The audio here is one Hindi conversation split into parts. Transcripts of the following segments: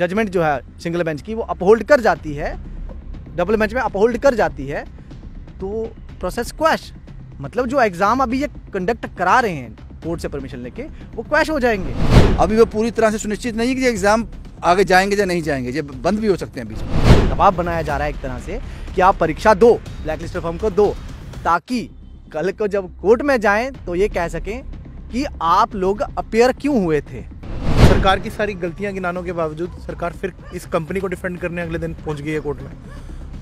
जजमेंट जो है सिंगल बेंच की वो अपहोल्ड कर जाती है डबल बेंच में अपहोल्ड कर जाती है तो प्रोसेस क्वैश मतलब जो एग्ज़ाम अभी ये कंडक्ट करा रहे हैं कोर्ट से परमिशन लेके वो क्वैश हो जाएंगे अभी वो पूरी तरह से सुनिश्चित नहीं कि एग्ज़ाम आगे जाएंगे या नहीं जाएंगे ये बंद भी हो सकते हैं बीच में दबाव बनाया जा रहा है एक तरह से कि आप परीक्षा दो ब्लैक लिस्ट फॉर्म को दो ताकि कल को जब कोर्ट में जाएं तो ये कह सकें कि आप लोग अपेयर क्यों हुए थे सरकार की सारी गलतियां गिनाने के बावजूद सरकार फिर इस कंपनी को डिफेंड करने अगले दिन पहुंच गई है कोर्ट में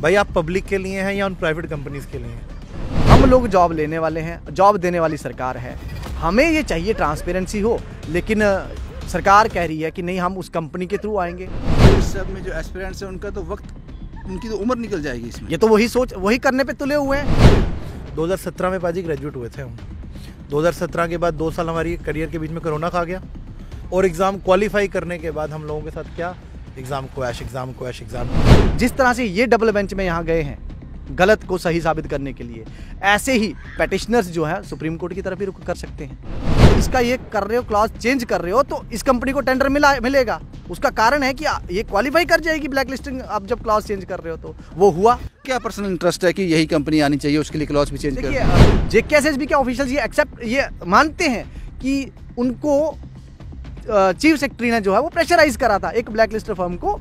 भाई आप पब्लिक के लिए हैं या उन प्राइवेट कंपनीज के लिए हैं हम लोग जॉब लेने वाले हैं जॉब देने वाली सरकार है हमें ये चाहिए ट्रांसपेरेंसी हो लेकिन सरकार कह रही है कि नहीं हम उस कंपनी के थ्रू आएंगे इस सब में जो एस्पिरेंट्स हैं उनका तो वक्त उनकी तो उम्र निकल जाएगी इसमें ये तो वही सोच वही करने पे तुले हुए हैं 2017 में पाजी ग्रेजुएट हुए थे हम 2017 के बाद दो साल हमारी करियर के बीच में कोरोना खा गया और एग्ज़ाम क्वालिफाई करने के बाद हम लोगों के साथ क्या exam quash exam quash exam जिस तरह से ये डबल बेंच में यहाँ गए हैं गलत को सही साबित करने के लिए ऐसे ही पेटिशनर्स जो है सुप्रीम कोर्ट की तरफ ही रुख कर सकते हैं इसका ये कर रहे हो क्लास चेंज कर रहे हो तो इस कंपनी को टेंडर मिला मिलेगा उसका कारण है कि ये क्वालिफाई कर जाएगी ब्लैक लिस्टिंग आप जब क्लास चेंज कर रहे हो तो वो हुआ क्या पर्सनल इंटरेस्ट है कि यही कंपनी आनी चाहिए उसके लिए क्लास भी चेंज कर जेके एस एस बी के ऑफिशियल ये एक्सेप्ट ये मानते हैं कि उनको चीफ सेक्रेटरी ने जो है वो प्रेशराइज करा था एक ब्लैक लिस्टर फर्म को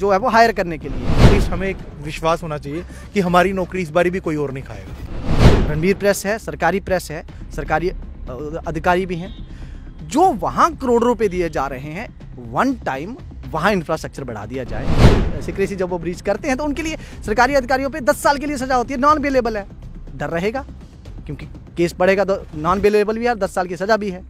जो है वो हायर करने के लिए एटलीस्ट तो हमें एक विश्वास होना चाहिए कि हमारी नौकरी इस बारी भी कोई और नहीं खाएगा रणबीर प्रेस है सरकारी प्रेस है सरकारी अधिकारी भी हैं जो वहाँ करोड़ रुपए दिए जा रहे हैं वन टाइम वहाँ इंफ्रास्ट्रक्चर बढ़ा दिया जाए सिक्रेसी जब वो ब्रीच करते हैं तो उनके लिए सरकारी अधिकारियों पर दस साल के लिए सजा होती है नॉन अवेलेबल है डर रहेगा क्योंकि केस पड़ेगा तो नॉन अवेलेबल भी है दस साल की सजा भी है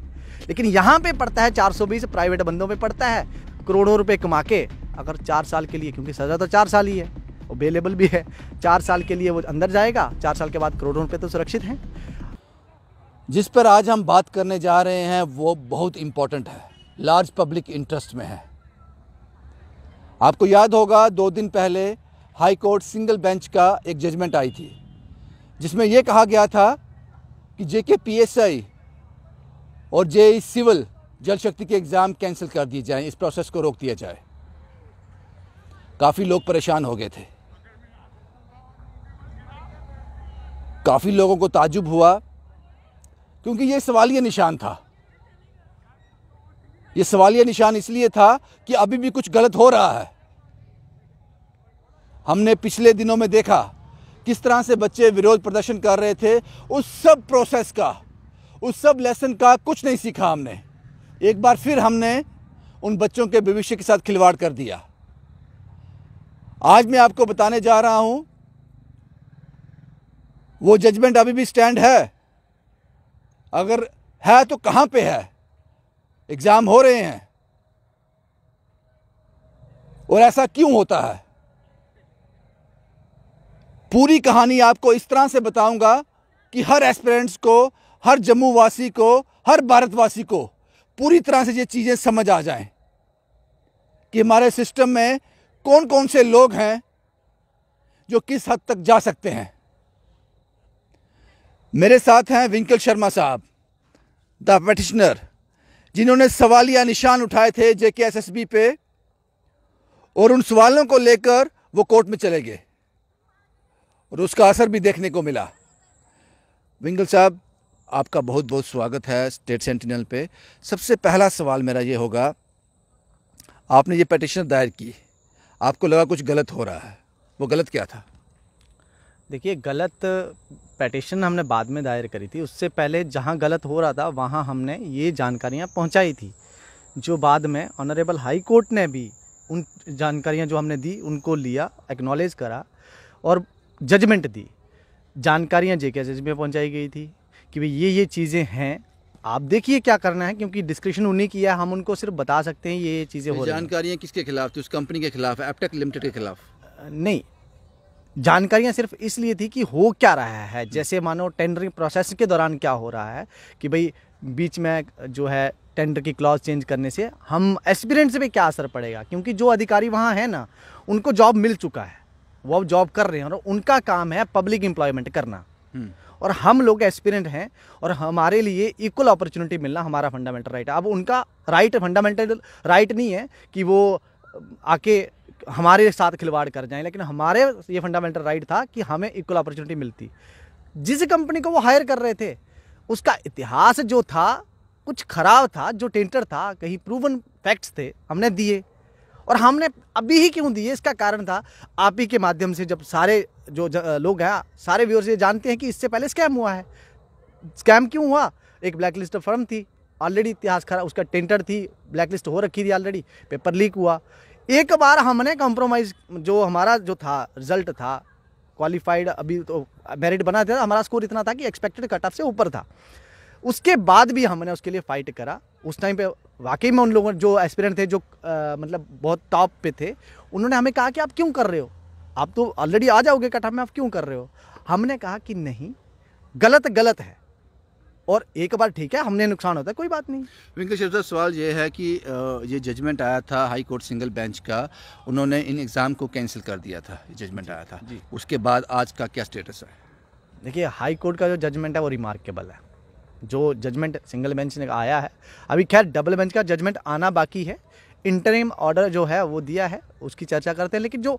लेकिन यहाँ पे पड़ता है 420 प्राइवेट बंदों पे पड़ता है करोड़ों रुपए कमा के अगर चार साल के लिए क्योंकि सज़ा तो चार साल ही है अवेलेबल भी है चार साल के लिए वो अंदर जाएगा चार साल के बाद करोड़ों रुपये तो सुरक्षित हैं जिस पर आज हम बात करने जा रहे हैं वो बहुत इम्पोर्टेंट है लार्ज पब्लिक इंटरेस्ट में है आपको याद होगा दो दिन पहले हाई कोर्ट सिंगल बेंच का एक जजमेंट आई थी जिसमें यह कहा गया था कि JK PSI P S I और जे सिविल जल शक्ति के एग्ज़ाम कैंसिल कर दिए जाएं इस प्रोसेस को रोक दिया जाए काफ़ी लोग परेशान हो गए थे काफ़ी लोगों को ताजुब हुआ क्योंकि ये सवालिया निशान था ये सवालिया निशान इसलिए था कि अभी भी कुछ गलत हो रहा है हमने पिछले दिनों में देखा किस तरह से बच्चे विरोध प्रदर्शन कर रहे थे उस सब प्रोसेस का उस सब लेसन का कुछ नहीं सीखा हमने एक बार फिर हमने उन बच्चों के भविष्य के साथ खिलवाड़ कर दिया आज मैं आपको बताने जा रहा हूं वो जजमेंट अभी भी स्टैंड है अगर है तो कहां पे है एग्ज़ाम हो रहे हैं और ऐसा क्यों होता है पूरी कहानी आपको इस तरह से बताऊंगा कि हर एस्पिरेंट्स को हर जम्मूवासी को हर भारतवासी को पूरी तरह से ये चीज़ें समझ आ जाएं कि हमारे सिस्टम में कौन कौन से लोग हैं जो किस हद तक जा सकते हैं मेरे साथ हैं विंकल शर्मा साहब द पटिशनर जिन्होंने सवाल या निशान उठाए थे जे के एस एस बी पे और उन सवालों को लेकर वो कोर्ट में चले गए और उसका असर भी देखने को मिला विंगल साहब आपका बहुत बहुत स्वागत है स्टेट सेंटिनल पे सबसे पहला सवाल मेरा ये होगा आपने ये पटिशन दायर की आपको लगा कुछ गलत हो रहा है वो गलत क्या था देखिए गलत पटिशन हमने बाद में दायर करी थी उससे पहले जहाँ गलत हो रहा था वहाँ हमने ये जानकारियाँ पहुँचाई थी जो बाद में ऑनरेबल हाई कोर्ट ने भी उन जानकारियाँ जो हमने दी उनको लिया एक्नॉलेज करा और जजमेंट दी जानकारियाँ जे के जज में पहुँचाई गई थी कि भाई ये ये चीज़ें हैं आप देखिए क्या करना है क्योंकि डिस्क्रिप्शन उन्हीं किया है हम उनको सिर्फ बता सकते हैं ये ये चीज़ें हो जानकारियाँ किसके खिलाफ थी उस कंपनी के खिलाफ एपटेक लिमिटेड के खिलाफ नहीं जानकारियां सिर्फ इसलिए थी कि हो क्या रहा है हम्म। जैसे मानो टेंडरिंग प्रोसेस के दौरान क्या हो रहा है कि भाई बीच में जो है टेंडर की क्लॉज चेंज करने से हम एक्सपीरियंस भी क्या असर पड़ेगा क्योंकि जो अधिकारी वहाँ है ना उनको जॉब मिल चुका है वो अब जॉब कर रहे हैं और उनका काम है पब्लिक एम्प्लॉयमेंट करना हम्म। और हम लोग एक्सपीरियंट हैं और हमारे लिए इक्वल अपॉर्चुनिटी मिलना हमारा फंडामेंटल राइट है अब उनका राइट फंडामेंटल राइट नहीं है कि वो आके हमारे साथ खिलवाड़ कर जाएं लेकिन हमारे ये फंडामेंटल राइट था कि हमें इक्वल अपॉर्चुनिटी मिलती जिस कंपनी को वो हायर कर रहे थे उसका इतिहास जो था कुछ खराब था जो टेंटर था कहीं प्रूवन फैक्ट्स थे हमने दिए और हमने अभी ही क्यों दिए इसका कारण था आप ही के माध्यम से जब सारे जो ज, लोग हैं सारे व्यूअर्स ये जानते हैं कि इससे पहले स्कैम हुआ है स्कैम क्यों हुआ एक ब्लैक लिस्ट फर्म थी ऑलरेडी इतिहास खरा उसका टेंडर थी ब्लैक लिस्ट हो रखी थी ऑलरेडी पेपर लीक हुआ एक बार हमने कॉम्प्रोमाइज़ जो हमारा जो था रिजल्ट था क्वालिफाइड अभी तो मेरिट बना था हमारा स्कोर इतना था कि एक्सपेक्टेड कट ऑफ से ऊपर था उसके बाद भी हमने उसके लिए फ़ाइट करा उस टाइम पे वाकई में उन लोगों जो एस्पिरेंट थे जो आ, मतलब बहुत टॉप पे थे उन्होंने हमें कहा कि आप क्यों कर रहे हो आप तो ऑलरेडी आ जाओगे कटा में आप क्यों कर रहे हो हमने कहा कि नहीं गलत गलत है और एक बार ठीक है हमने नुकसान होता है कोई बात नहीं वेंकटेश्वर सर सवाल ये है कि ये जजमेंट आया था हाई कोर्ट सिंगल बेंच का उन्होंने इन एग्ज़ाम को कैंसिल कर दिया था जजमेंट आया था उसके बाद आज का क्या स्टेटस है देखिए हाई कोर्ट का जो जजमेंट है वो रिमार्केबल है जो जजमेंट सिंगल बेंच ने आया है अभी खैर डबल बेंच का जजमेंट आना बाकी है इंटरिम ऑर्डर जो है वो दिया है उसकी चर्चा करते हैं लेकिन जो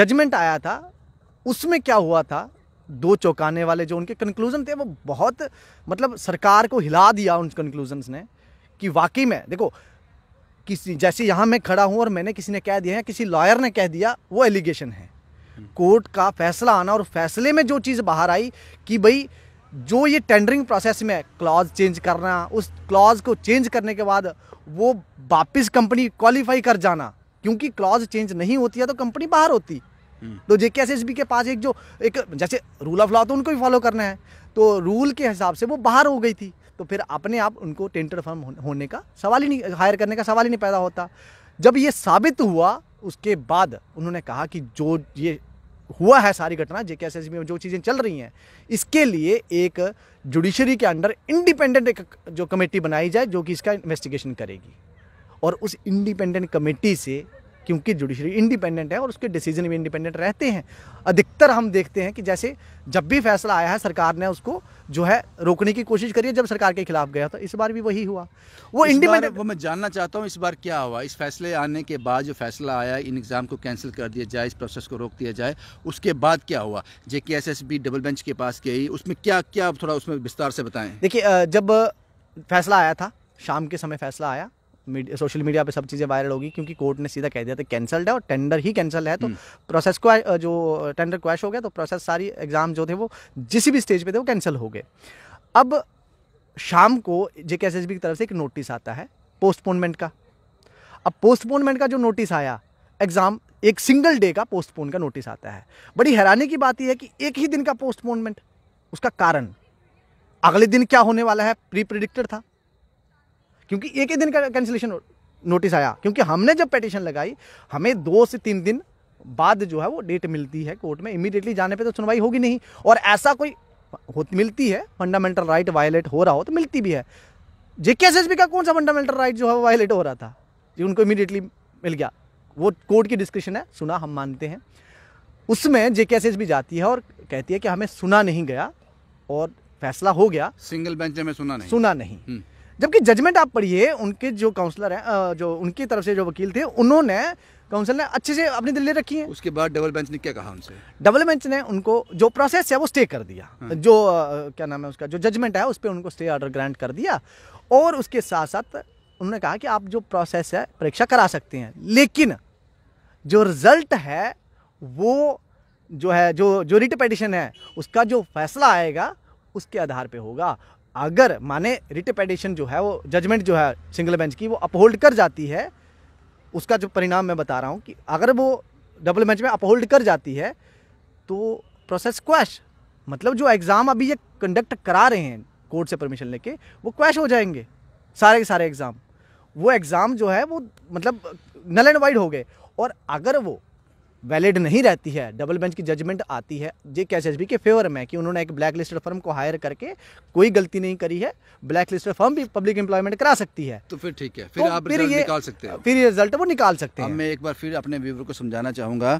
जजमेंट आया था उसमें क्या हुआ था दो चौंकाने वाले जो उनके कंक्लूजन थे वो बहुत मतलब सरकार को हिला दिया उन कंक्लूजन्स ने कि वाकई में देखो किसी जैसे यहाँ मैं खड़ा हूँ और मैंने किसी ने कह दिया है किसी लॉयर ने कह दिया वो एलिगेशन है कोर्ट हम्म। का फैसला आना और फैसले में जो चीज़ बाहर आई कि भाई जो ये टेंडरिंग प्रोसेस में क्लॉज चेंज करना उस क्लॉज को चेंज करने के बाद वो वापस कंपनी क्वालिफाई कर जाना क्योंकि क्लॉज चेंज नहीं होती है तो कंपनी बाहर होती हम्म। तो जेके एस के पास एक जो एक जैसे रूल ऑफ लॉ तो उनको भी फॉलो करना है तो रूल के हिसाब से वो बाहर हो गई थी तो फिर अपने आप उनको टेंटर फर्म होने का सवाल ही नहीं हायर करने का सवाल ही नहीं पैदा होता जब ये साबित हुआ उसके बाद उन्होंने कहा कि जो ये हुआ है सारी घटना जे के में जो चीज़ें चल रही हैं इसके लिए एक जुडिशरी के अंडर इंडिपेंडेंट एक जो कमेटी बनाई जाए जो कि इसका इन्वेस्टिगेशन करेगी और उस इंडिपेंडेंट कमेटी से क्योंकि जुडिशरी इंडिपेंडेंट है और उसके डिसीजन भी इंडिपेंडेंट रहते हैं अधिकतर हम देखते हैं कि जैसे जब भी फैसला आया है सरकार ने उसको जो है रोकने की कोशिश करी है जब सरकार के खिलाफ गया था इस बार भी वही हुआ वो इंडिपेंडेंट वो मैं जानना चाहता हूँ इस बार क्या हुआ इस फैसले आने के बाद जो फैसला आया इन एग्ज़ाम को कैंसिल कर दिया जाए इस प्रोसेस को रोक दिया जाए उसके बाद क्या हुआ J S S B double bench के पास गई उसमें क्या क्या थोड़ा उसमें विस्तार से बताएं देखिए जब फैसला आया था शाम के समय फैसला आया मीडिया सोशल मीडिया पे सब चीज़ें वायरल होगी क्योंकि कोर्ट ने सीधा कह दिया था कैंसल्ड है और टेंडर ही कैंसिल है तो प्रोसेस हम्म। को जो टेंडर क्वैश हो गया तो प्रोसेस सारी एग्ज़ाम जो थे वो जिस भी स्टेज पर थे वो कैंसिल हो गए अब शाम को जे की तरफ से एक नोटिस आता है पोस्टपोनमेंट का अब पोस्टपोनमेंट का जो नोटिस आया एग्ज़ाम एक सिंगल डे का पोस्टपोन का नोटिस आता है बड़ी हैरानी की बात यह है कि एक ही दिन का पोस्टपोनमेंट उसका कारण अगले दिन क्या होने वाला है प्री प्रिडिक्टेड था क्योंकि एक ही दिन का कैंसिलेशन नोटिस आया क्योंकि हमने जब पटिशन लगाई हमें दो से तीन दिन बाद जो है वो डेट मिलती है कोर्ट में इमीडिएटली जाने पे तो सुनवाई होगी नहीं और ऐसा कोई मिलती है फंडामेंटल राइट वायलेट हो रहा हो तो मिलती भी है जेके एस का कौन सा फंडामेंटल राइट जो है वो वायलेट हो रहा था जी उनको इमीडिएटली मिल गया वो कोर्ट की डिस्क्रिप्शन है सुना हम मानते हैं उसमें जेके एस जाती है और कहती है कि हमें सुना नहीं गया और फैसला हो गया सिंगल बेंच में सुना नहीं सुना नहीं हम्म। जबकि जजमेंट आप पढ़िए उनके जो काउंसलर हैं जो उनकी तरफ से जो वकील थे उन्होंने काउंसिल ने अच्छे से अपनी दिल्ली रखी है उसके बाद डबल बेंच ने क्या कहा उनसे डबल बेंच ने उनको जो प्रोसेस है वो स्टे कर दिया हाँ। जो क्या नाम है उसका जो जजमेंट है उस पर उनको स्टे ऑर्डर ग्रांट कर दिया और उसके साथ साथ उन्होंने कहा कि आप जो प्रोसेस है परीक्षा करा सकते हैं लेकिन जो रिजल्ट है वो जो है जो जो रिट है उसका जो फैसला आएगा उसके आधार पे होगा अगर माने रिट पेडिशन जो है वो जजमेंट जो है सिंगल बेंच की वो अपहोल्ड कर जाती है उसका जो परिणाम मैं बता रहा हूँ कि अगर वो डबल बेंच में अपहोल्ड कर जाती है तो प्रोसेस क्वैश मतलब जो एग्ज़ाम अभी ये कंडक्ट करा रहे हैं कोर्ट से परमिशन लेके वो क्वैश हो जाएंगे सारे के सारे एग्ज़ाम वो एग्ज़ाम जो है वो मतलब नल एंड वाइड हो गए और अगर वो वैलिड नहीं रहती है डबल बेंच की जजमेंट आती है जे के एच के फेवर में कि उन्होंने एक ब्लैक लिस्टेड फर्म को हायर करके कोई गलती नहीं करी है ब्लैक लिस्टेड फर्म भी पब्लिक एम्प्लॉयमेंट करा सकती है तो फिर ठीक है तो फिर तो आप फिर ये निकाल सकते हैं फिर ये रिजल्ट वो निकाल सकते हैं मैं एक बार फिर अपने व्यूवर को समझाना चाहूँगा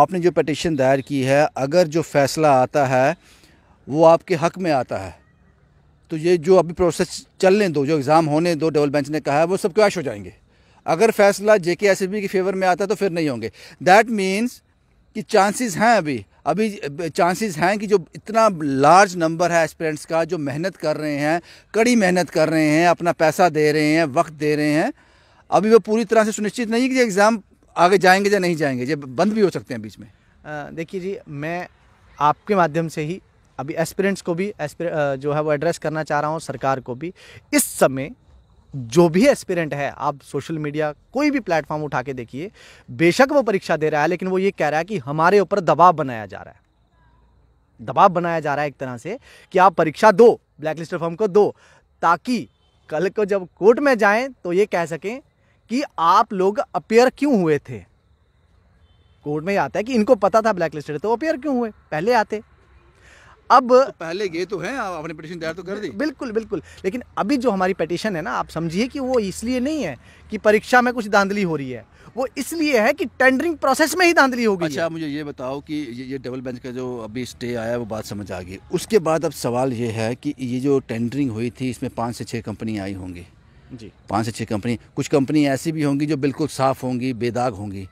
आपने जो पटिशन दायर की है अगर जो फैसला आता है वो आपके हक में आता है तो ये जो अभी प्रोसेस चलने दो जो एग्ज़ाम होने दो डबल बेंच ने कहा है वो सब क्वैश हो जाएंगे अगर फैसला जे K S S B favour में आता तो फिर नहीं होंगे दैट मीन्स कि चांसेस हैं अभी अभी चांसेस हैं कि जो इतना लार्ज नंबर है एस्पेरेंट्स का जो मेहनत कर रहे हैं कड़ी मेहनत कर रहे हैं अपना पैसा दे रहे हैं वक्त दे रहे हैं अभी वो पूरी तरह से सुनिश्चित नहीं कि एग्ज़ाम आगे जाएंगे या जा नहीं जाएंगे जब बंद भी हो सकते हैं बीच में देखिए जी मैं आपके माध्यम से ही अभी एस्पिरेंट्स को भी एस्पिर जो है वो एड्रेस करना चाह रहा हूँ सरकार को भी इस समय जो भी एस्पिरेंट है आप सोशल मीडिया कोई भी प्लेटफॉर्म उठा के देखिए बेशक वो परीक्षा दे रहा है लेकिन वो ये कह रहा है कि हमारे ऊपर दबाव बनाया जा रहा है दबाव बनाया जा रहा है एक तरह से कि आप परीक्षा दो ब्लैक लिस्ट फॉर्म को दो ताकि कल को जब कोर्ट में जाएं तो ये कह सकें कि आप लोग अपेयर क्यों हुए थे कोर्ट में आता है कि इनको पता था ब्लैक लिस्टेड तो अपेयर क्यों हुए पहले आते अब तो पहले गए तो आप आपने पिटीशन तैयार तो कर दी बिल्कुल बिल्कुल लेकिन अभी जो हमारी पिटीशन है ना आप समझिए कि वो इसलिए नहीं है कि परीक्षा में कुछ धांधली हो रही है वो इसलिए है कि टेंडरिंग प्रोसेस में ही धांधली होगी अच्छा मुझे ये बताओ कि ये, ये डबल बेंच का जो अभी स्टे आया वो बात समझ आ गई उसके बाद अब सवाल ये है कि ये जो टेंडरिंग हुई थी इसमें पाँच से छः कंपनी आई होंगी जी पाँच से छः कंपनी कुछ कंपनी ऐसी भी होंगी जो बिल्कुल साफ़ होंगी बेदाग होंगी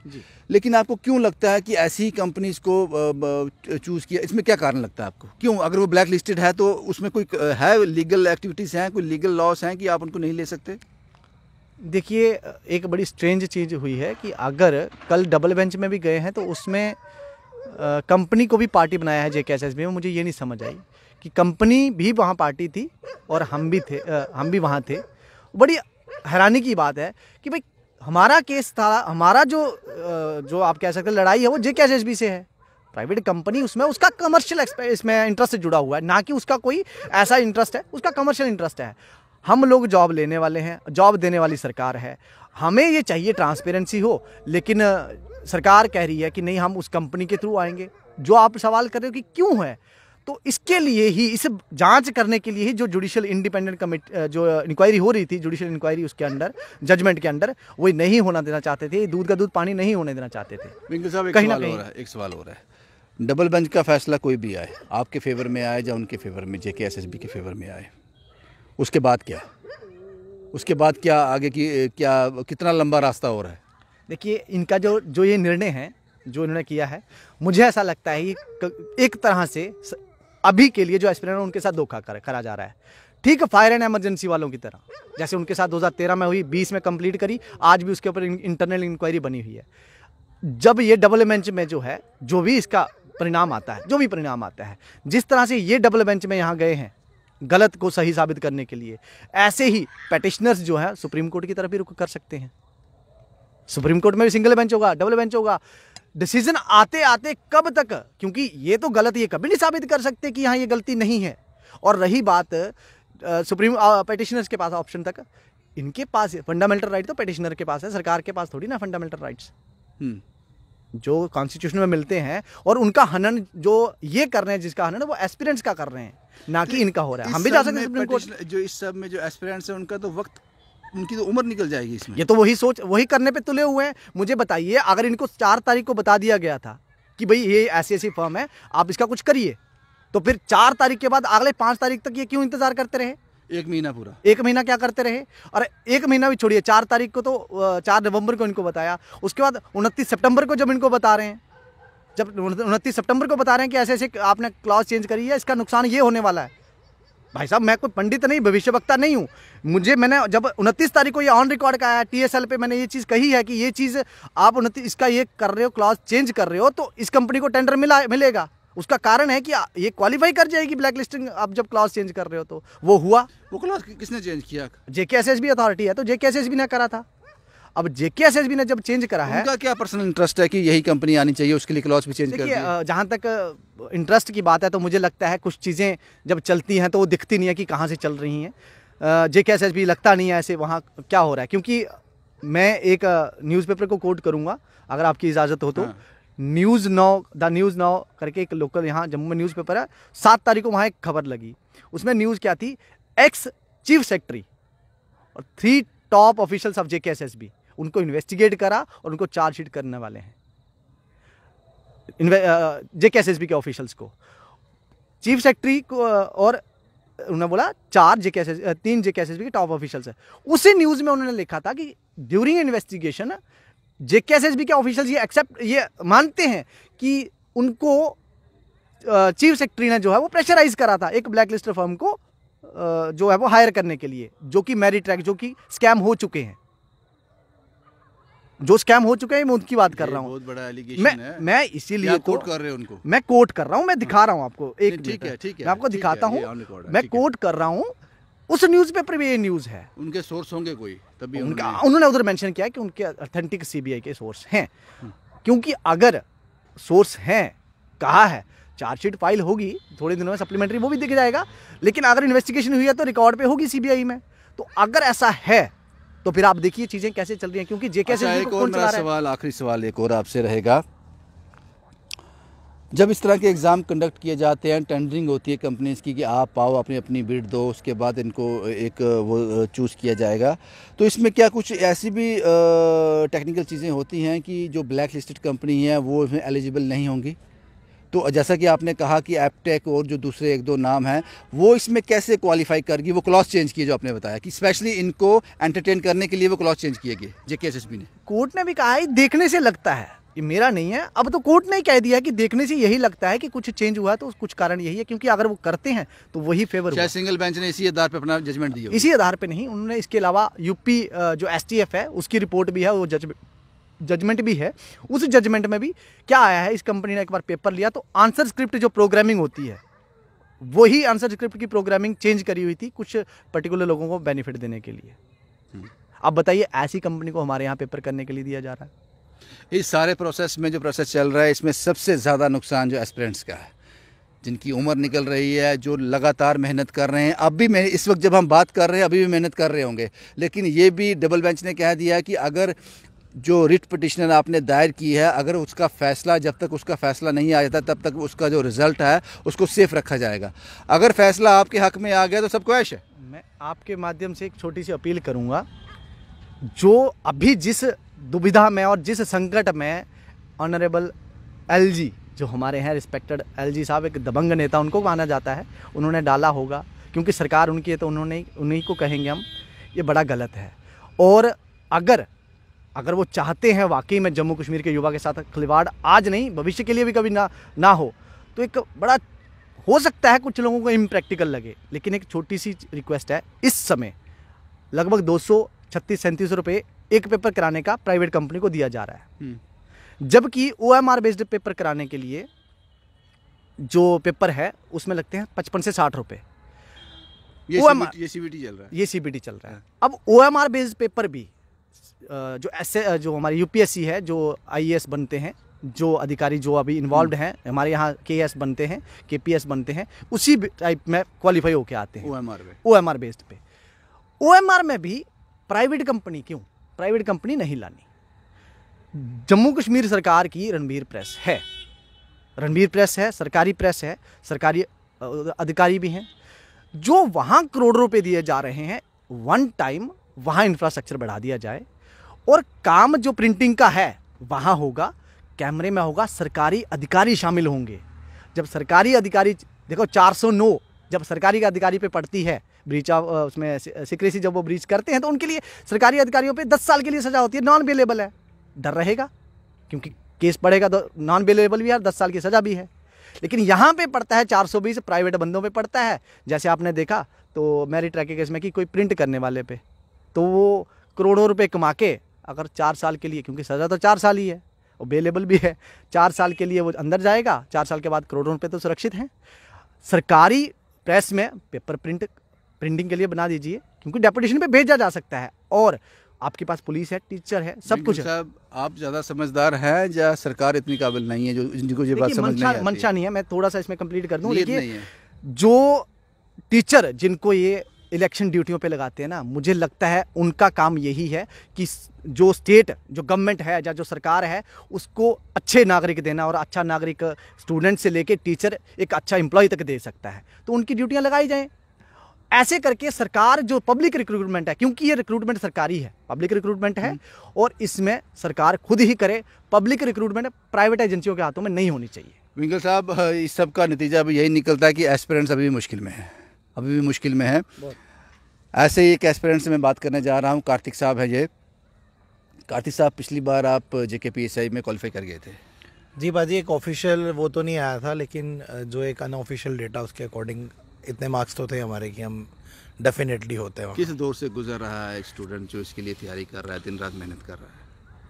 लेकिन आपको क्यों लगता है कि ऐसी ही कंपनीज को चूज़ किया इसमें क्या कारण लगता है आपको क्यों अगर वो ब्लैक लिस्टेड है तो उसमें कोई है लीगल एक्टिविटीज़ हैं कोई लीगल लॉस हैं कि आप उनको नहीं ले सकते देखिए एक बड़ी स्ट्रेंज चीज़ हुई है कि अगर कल डबल बेंच में भी गए हैं तो उसमें कंपनी को भी पार्टी बनाया है जे में मुझे ये नहीं समझ आई कि कंपनी भी वहाँ पार्टी थी और हम भी थे आ, हम भी वहाँ थे बड़ी हैरानी की बात है कि भाई हमारा केस था हमारा जो जो आप कह सकते लड़ाई है वो जे के से है प्राइवेट कंपनी उसमें उसका कमर्शियल इसमें इंटरेस्ट जुड़ा हुआ है ना कि उसका कोई ऐसा इंटरेस्ट है उसका कमर्शियल इंटरेस्ट है हम लोग जॉब लेने वाले हैं जॉब देने वाली सरकार है हमें ये चाहिए ट्रांसपेरेंसी हो लेकिन सरकार कह रही है कि नहीं हम उस कंपनी के थ्रू आएंगे जो आप सवाल कर रहे हो कि क्यों है तो इसके लिए ही इस जांच करने के लिए ही जो जुडिशियल इंडिपेंडेंट कमिट जो इंक्वायरी हो रही थी जुडिशियल इंक्वायरी उसके अंदर जजमेंट के अंदर वो नहीं होना देना चाहते थे दूध का दूध पानी नहीं होने देना चाहते थे कहीं ना कहीं एक सवाल हो रहा है डबल बेंच का फैसला कोई भी आए आपके फेवर में आए या उनके फेवर में जेके के एस के फेवर में आए उसके बाद क्या उसके बाद क्या आगे की क्या कितना लंबा रास्ता हो रहा है देखिए इनका जो जो ये निर्णय है जो इन्होंने किया है मुझे ऐसा लगता है कि एक तरह से अभी के लिए जो एस्पिरेंट है उनके साथ धोखा कर, करा जा रहा है ठीक है फायर एंड एमरजेंसी वालों की तरह जैसे उनके साथ 2013 में हुई 20 में कंप्लीट करी आज भी उसके ऊपर इंटरनल इंक्वायरी बनी हुई है जब ये डबल बेंच में जो है जो भी इसका परिणाम आता है जो भी परिणाम आता है जिस तरह से ये डबल बेंच में यहाँ गए हैं गलत को सही साबित करने के लिए ऐसे ही पेटिशनर्स जो है सुप्रीम कोर्ट की तरफ भी रुख कर सकते हैं सुप्रीम कोर्ट में भी सिंगल बेंच होगा डबल बेंच होगा डिसीजन आते आते कब तक क्योंकि ये तो गलत ये कभी नहीं साबित कर सकते कि हाँ ये गलती नहीं है और रही बात सुप्रीम पटिशनर्स के पास ऑप्शन तक इनके पास फंडामेंटल राइट तो पटिशनर के पास है सरकार के पास थोड़ी ना फंडामेंटल हम्म। राइट्स जो कॉन्स्टिट्यूशन में मिलते हैं और उनका हनन जो ये कर रहे हैं जिसका हनन है वो एस्पिरेंट्स का कर रहे हैं ना कि तो इनका हो रहा है हम भी जा सकते हैं जो इस सब में जो एस्पिरेंट्स हैं उनका तो वक्त उनकी तो उम्र निकल जाएगी इसमें ये तो वही सोच वही करने पे तुले हुए हैं मुझे बताइए अगर इनको चार तारीख को बता दिया गया था कि भाई ये ऐसी ऐसी फर्म है आप इसका कुछ करिए तो फिर चार तारीख के बाद अगले पाँच तारीख तक ये क्यों इंतज़ार करते रहे एक महीना पूरा एक महीना क्या करते रहे और एक महीना भी छोड़िए चार तारीख को तो चार नवंबर को इनको बताया उसके बाद उनतीस सितंबर को जब इनको बता रहे हैं जब उनतीस सितंबर को बता रहे हैं कि ऐसे ऐसे आपने क्लॉज चेंज करी है इसका नुकसान ये होने वाला है भाई साहब मैं कोई पंडित नहीं भविष्य वक्ता नहीं हूँ मुझे मैंने जब उनतीस तारीख को ये ऑन रिकॉर्ड का आया टी पे मैंने ये चीज़ कही है कि ये चीज़ आप उनतीस इसका ये कर रहे हो क्लास चेंज कर रहे हो तो इस कंपनी को टेंडर मिला मिलेगा उसका कारण है कि ये क्वालिफाई कर जाएगी ब्लैक लिस्टिंग आप जब क्लास चेंज कर रहे हो तो वो हुआ वो क्लास किसने चेंज किया JK S S B authority है तो जेके एस एस बी ने करा था अब जेके एस ने जब चेंज करा है उनका क्या पर्सनल इंटरेस्ट है कि यही कंपनी आनी चाहिए उसके लिए क्लॉज भी चेंज कर जहाँ तक इंटरेस्ट की बात है तो मुझे लगता है कुछ चीज़ें जब चलती हैं तो वो दिखती नहीं है कि कहाँ से चल रही हैं जे के एस लगता नहीं है ऐसे वहाँ क्या हो रहा है क्योंकि मैं एक न्यूज़पेपर को कोट करूँगा अगर आपकी इजाज़त हो तो हाँ। News now the news now करके एक लोकल यहाँ जम्मू में न्यूज़ पेपर है सात तारीख को वहाँ एक खबर लगी उसमें न्यूज़ क्या थी एक्स चीफ सेक्रेटरी और three top officials of J K S S B उनको इन्वेस्टिगेट करा और उनको चार्जशीट करने वाले हैं जे के एस के ऑफिशल्स को चीफ सेक्रेटरी को और उन्होंने बोला चार जे के तीन जे के एस के टॉप ऑफिशल्स हैं उसी न्यूज़ में उन्होंने लिखा था कि ड्यूरिंग इन्वेस्टिगेशन जे के एस के ऑफिशल्स ये एक्सेप्ट ये मानते हैं कि उनको चीफ सेक्रेटरी ने जो है वो प्रेशराइज करा था एक ब्लैक लिस्ट फर्म को जो है वो हायर करने के लिए जो कि मेरी ट्रैक जो कि स्कैम हो चुके हैं जो स्कैम हो चुके हैं मैं उनकी बात कर रहा हूँ मैं मैं इसीलिए कोट तो- कर रहे उनको मैं कोट कर रहा हूँ मैं हाँ। दिखा रहा हूँ आपको एक ठीक है ठीक है मैं आपको दिखाता हूँ मैं कोट कर रहा हूँ उस पेपर में ये न्यूज़ है उनके सोर्स होंगे कोई तभी उनका उन्होंने उधर मेंशन किया कि उनके ऑथेंटिक सीबीआई के सोर्स हैं हाँ। क्योंकि अगर सोर्स हैं कहा है चार्जशीट फाइल होगी थोड़े दिनों में सप्लीमेंट्री वो भी दिख जाएगा लेकिन अगर इन्वेस्टिगेशन हुई है तो रिकॉर्ड पे होगी सीबीआई में तो अगर ऐसा है तो फिर आप देखिए चीज़ें कैसे चल रही हैं क्योंकि जे कैसे अच्छा, एक और मेरा सवाल आखिरी सवाल एक और आपसे रहेगा जब इस तरह के एग्ज़ाम कंडक्ट किए जाते हैं टेंडरिंग होती है कंपनीज़ की कि आप आओ अपनी अपनी बिड दो उसके बाद इनको एक वो चूज़ किया जाएगा तो इसमें क्या कुछ ऐसी भी टेक्निकल चीज़ें होती हैं कि जो ब्लैक लिस्टेड कंपनी है वो इसमें एलिजिबल नहीं होंगी तो जैसा कि आपने कहा कि एपटेक और जो दूसरे एक दो नाम हैं वो इसमें कैसे क्वालिफाई करगी वो क्लॉज चेंज किए जो आपने बताया कि स्पेशली इनको एंटरटेन करने के लिए वो क्लॉज चेंज किए गए जे ने कोर्ट ने भी कहा है देखने से लगता है ये मेरा नहीं है अब तो कोर्ट ने कह दिया कि देखने से यही लगता है कि कुछ चेंज हुआ तो कुछ कारण यही है क्योंकि अगर वो करते हैं तो वही फेवर सिंगल बेंच ने इसी आधार पर अपना जजमेंट दिया इसी आधार पर नहीं उन्होंने इसके अलावा यूपी जो एसटीएफ है उसकी रिपोर्ट भी है वो जज जजमेंट भी है उस जजमेंट में भी क्या आया है इस कंपनी ने एक बार पेपर लिया तो आंसर स्क्रिप्ट जो प्रोग्रामिंग होती है वही आंसर स्क्रिप्ट की प्रोग्रामिंग चेंज करी हुई थी कुछ पर्टिकुलर लोगों को बेनिफिट देने के लिए हम्म। आप बताइए ऐसी कंपनी को हमारे यहाँ पेपर करने के लिए दिया जा रहा है इस सारे प्रोसेस में जो प्रोसेस चल रहा है इसमें सबसे ज़्यादा नुकसान जो एस्परेंट्स का है जिनकी उम्र निकल रही है जो लगातार मेहनत कर रहे हैं अब भी मैं इस वक्त जब हम बात कर रहे हैं अभी भी मेहनत कर रहे होंगे लेकिन ये भी डबल बेंच ने कह दिया कि अगर जो रिट पटिशनर आपने दायर की है अगर उसका फैसला जब तक उसका फैसला नहीं आ जाता तब तक उसका जो रिज़ल्ट है उसको सेफ़ रखा जाएगा अगर फैसला आपके हक में आ गया तो सबको ऐश है मैं आपके माध्यम से एक छोटी सी अपील करूँगा जो अभी जिस दुविधा में और जिस संकट में ऑनरेबल एल जो हमारे हैं रिस्पेक्टेड एल साहब एक दबंग नेता उनको माना जाता है उन्होंने डाला होगा क्योंकि सरकार उनकी है तो उन्होंने उन्हीं को कहेंगे हम ये बड़ा गलत है और अगर अगर वो चाहते हैं वाकई में जम्मू कश्मीर के युवा के साथ खिलवाड़ आज नहीं भविष्य के लिए भी कभी ना ना हो तो एक बड़ा हो सकता है कुछ लोगों को इम्प्रैक्टिकल लगे लेकिन एक छोटी सी रिक्वेस्ट है इस समय लगभग दो सौ छत्तीस सैंतीस रुपये एक पेपर कराने का प्राइवेट कंपनी को दिया जा रहा है हम्म। जबकि O M R based paper कराने के लिए जो पेपर है उसमें लगते हैं पचपन से साठ रुपये ये, सीबीटी चल रहा है ये सीबीटी चल रहा है अब O M R based paper भी जो एस जो हमारे यूपीएससी है जो आईएएस बनते हैं जो अधिकारी जो अभी इन्वॉल्व हम्म। हैं हमारे यहाँ के एस बनते हैं के पी एस बनते हैं उसी टाइप में क्वालिफाई होके आते हैं ओ एम आर बेस्ड पे ओ एम आर में भी प्राइवेट कंपनी क्यों प्राइवेट कंपनी नहीं लानी जम्मू कश्मीर सरकार की रणबीर प्रेस है रणबीर प्रेस है सरकारी प्रेस है सरकारी अधिकारी भी हैं जो वहाँ करोड़ रुपये दिए जा रहे हैं वन टाइम वहाँ इंफ्रास्ट्रक्चर बढ़ा दिया जाए और काम जो प्रिंटिंग का है वहाँ होगा कैमरे में होगा सरकारी अधिकारी शामिल होंगे जब सरकारी अधिकारी देखो 409 जब सरकारी अधिकारी पे पड़ती है ब्रीच ऑफ उसमें सिक्रेसी जब वो ब्रीच करते हैं तो उनके लिए सरकारी अधिकारियों पे 10 साल के लिए सजा होती है नॉन अवेलेबल है डर रहेगा क्योंकि केस पड़ेगा तो नॉन अवेलेबल भी है दस साल की सज़ा भी है लेकिन यहाँ पे पड़ता है बीस प्राइवेट बंदों पे पड़ता है जैसे आपने देखा तो मेरी ट्रैक केस में कि कोई प्रिंट करने वाले पे तो वो करोड़ों रुपए कमा के अगर चार साल के लिए क्योंकि सज़ा तो चार साल ही है अवेलेबल भी है चार साल के लिए वो अंदर जाएगा चार साल के बाद करोड़ों रुपये तो सुरक्षित हैं सरकारी प्रेस में पेपर प्रिंट प्रिंटिंग के लिए बना दीजिए क्योंकि डेपुटेशन पर भेजा जा सकता है और आपके पास पुलिस है टीचर है सब कुछ है। आप ज़्यादा समझदार हैं या सरकार इतनी काबिल नहीं है जो जिनको ये बात समझ नहीं मंशा नहीं है मैं थोड़ा सा इसमें कंप्लीट कर दूँ देखिए जो टीचर जिनको ये इलेक्शन ड्यूटियों पे लगाते हैं ना मुझे लगता है उनका काम यही है कि जो स्टेट जो गवर्नमेंट है या जो सरकार है उसको अच्छे नागरिक देना और अच्छा नागरिक स्टूडेंट से लेके टीचर एक अच्छा एम्प्लॉय तक दे सकता है तो उनकी ड्यूटियाँ लगाई जाएँ ऐसे करके सरकार जो पब्लिक रिक्रूटमेंट है क्योंकि ये रिक्रूटमेंट सरकारी है पब्लिक रिक्रूटमेंट है हम्म। और इसमें सरकार खुद ही करे पब्लिक रिक्रूटमेंट प्राइवेट एजेंसियों के हाथों में नहीं होनी चाहिए विंगल साहब इस सब का नतीजा भी यही निकलता है कि एस्पिरेंट्स अभी भी मुश्किल में है अभी भी मुश्किल में है ऐसे ही एक एक्सपेरेंट से मैं बात करने जा रहा हूँ कार्तिक साहब हैं ये कार्तिक साहब पिछली बार आप जे के पी एस आई में क्वालिफाई कर गए थे जी भाजी एक ऑफिशियल वो तो नहीं आया था लेकिन जो एक अनऑफिशियल डेटा उसके अकॉर्डिंग इतने मार्क्स तो थे हमारे कि हम डेफिनेटली होते हैं किस दौर से गुजर रहा है एक स्टूडेंट जो इसके लिए तैयारी कर रहा है दिन रात मेहनत कर रहा है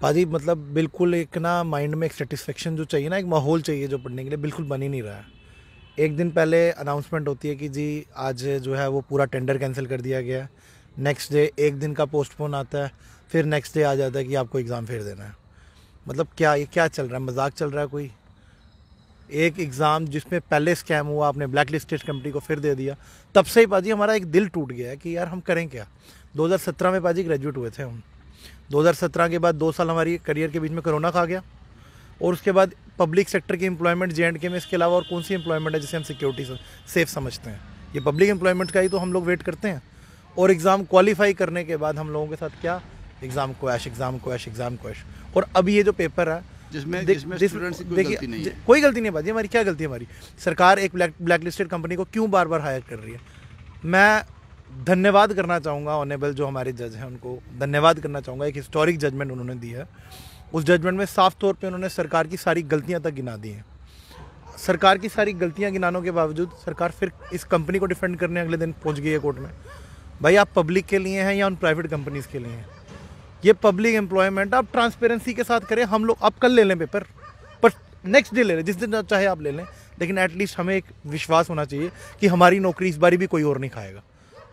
भाजी मतलब बिल्कुल एक ना माइंड में एक सेटिस्फेक्शन जो चाहिए ना एक माहौल चाहिए जो पढ़ने के लिए बिल्कुल बन ही नहीं रहा है एक दिन पहले अनाउंसमेंट होती है कि जी आज जो है वो पूरा टेंडर कैंसिल कर दिया गया है नेक्स्ट डे एक दिन का पोस्टपोन आता है फिर नेक्स्ट डे आ जाता है कि आपको एग्ज़ाम फिर देना है मतलब क्या ये क्या चल रहा है मजाक चल रहा है कोई एक एग्ज़ाम जिसमें पहले स्कैम हुआ आपने ब्लैक लिस्टेड कंपनी को फिर दे दिया तब से ही पाजी हमारा एक दिल टूट गया है कि यार हम करें क्या 2017 में पाजी ग्रेजुएट हुए थे हम 2017 के बाद दो साल हमारी करियर के बीच में कोरोना खा गया और उसके बाद पब्लिक सेक्टर की एम्प्लॉयमेंट जे के में इसके अलावा और कौन सी एम्प्लॉयमेंट है जिसे हम सिक्योरिटी से सेफ समझते हैं ये पब्लिक एम्प्लॉयमेंट का ही तो हम लोग वेट करते हैं और एग्ज़ाम क्वालिफाई करने के बाद हम लोगों के साथ क्या exam quash exam quash exam quash और अब ये जो पेपर है जिसमें देखिए कोई गलती नहीं बाजी हमारी क्या गलती है हमारी सरकार एक ब्लैक ब्लैक लिस्टेड कंपनी को क्यों बार बार हायर कर रही है मैं धन्यवाद करना चाहूँगा ऑनेबल जो हमारे जज हैं उनको धन्यवाद करना चाहूँगा एक हिस्टोरिक जजमेंट उन्होंने दी है उस जजमेंट में साफ तौर पे उन्होंने सरकार की सारी गलतियां तक गिना दी हैं सरकार की सारी गलतियां गिनाने के बावजूद सरकार फिर इस कंपनी को डिफेंड करने अगले दिन पहुंच गई है कोर्ट में भाई आप पब्लिक के लिए हैं या उन प्राइवेट कंपनीज़ के लिए हैं ये पब्लिक एम्प्लॉयमेंट आप ट्रांसपेरेंसी के साथ करें हम लोग आप कल ले लें पेपर पर नेक्स्ट डे ले लें जिस दिन चाहे आप ले लें लेकिन एटलीस्ट हमें एक विश्वास होना चाहिए कि हमारी नौकरी इस बारी भी कोई और नहीं खाएगा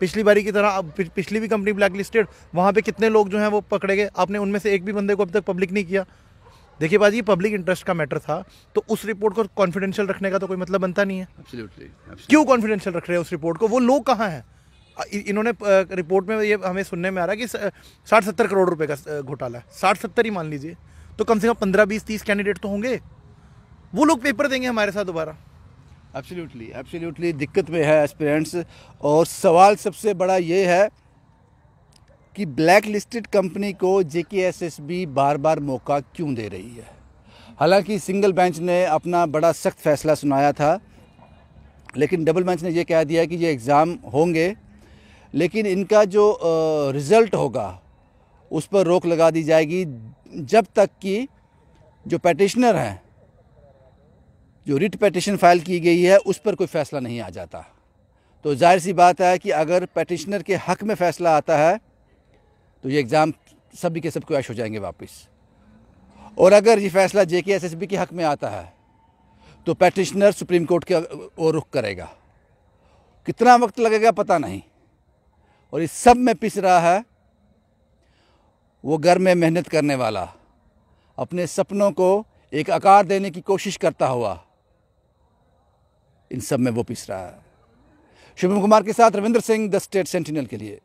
पिछली बारी की तरह पिछली भी कंपनी ब्लैक लिस्टेड वहाँ पर कितने लोग जो हैं वो पकड़े गए आपने उनमें से एक भी बंदे को अब तक पब्लिक नहीं किया देखिए बाजी पब्लिक इंटरेस्ट का मैटर था तो उस रिपोर्ट को कॉन्फिडेंशियल रखने का तो कोई मतलब बनता नहीं है absolutely, absolutely. क्यों कॉन्फिडेंशियल रख रहे हैं उस रिपोर्ट को वो लोग कहाँ हैं इन्होंने रिपोर्ट में ये हमें सुनने में आ रहा है कि साठ सत्तर करोड़ रुपए का घोटाला है साठ सत्तर ही मान लीजिए तो कम से कम पंद्रह बीस तीस कैंडिडेट तो होंगे वो लोग पेपर देंगे हमारे साथ दोबारा एब्सोल्युटली एब्सोल्युटली दिक्कत में है एस्पिरेंट्स और सवाल सबसे बड़ा ये है कि ब्लैक लिस्टेड कंपनी को जे बार बार मौका क्यों दे रही है हालांकि सिंगल बेंच ने अपना बड़ा सख्त फैसला सुनाया था लेकिन डबल बेंच ने यह कह दिया कि ये एग्ज़ाम होंगे लेकिन इनका जो रिज़ल्ट होगा उस पर रोक लगा दी जाएगी जब तक कि जो पटिशनर हैं जो रिट पटिशन फाइल की गई है उस पर कोई फ़ैसला नहीं आ जाता तो जाहिर सी बात है कि अगर पटिशनर के हक़ में फ़ैसला आता है तो ये एग्ज़ाम सभी के सब क्वैश हो जाएंगे वापस और अगर ये फ़ैसला जे के एस एस बी के हक़ में आता है तो पटिशनर सुप्रीम कोर्ट के और रुख करेगा कितना वक्त लगेगा पता नहीं और इस सब में पिस रहा है वो घर में मेहनत करने वाला अपने सपनों को एक आकार देने की कोशिश करता हुआ इन सब में वो पिस रहा है शुभम कुमार के साथ Ravindra Singh the state sentinel के लिए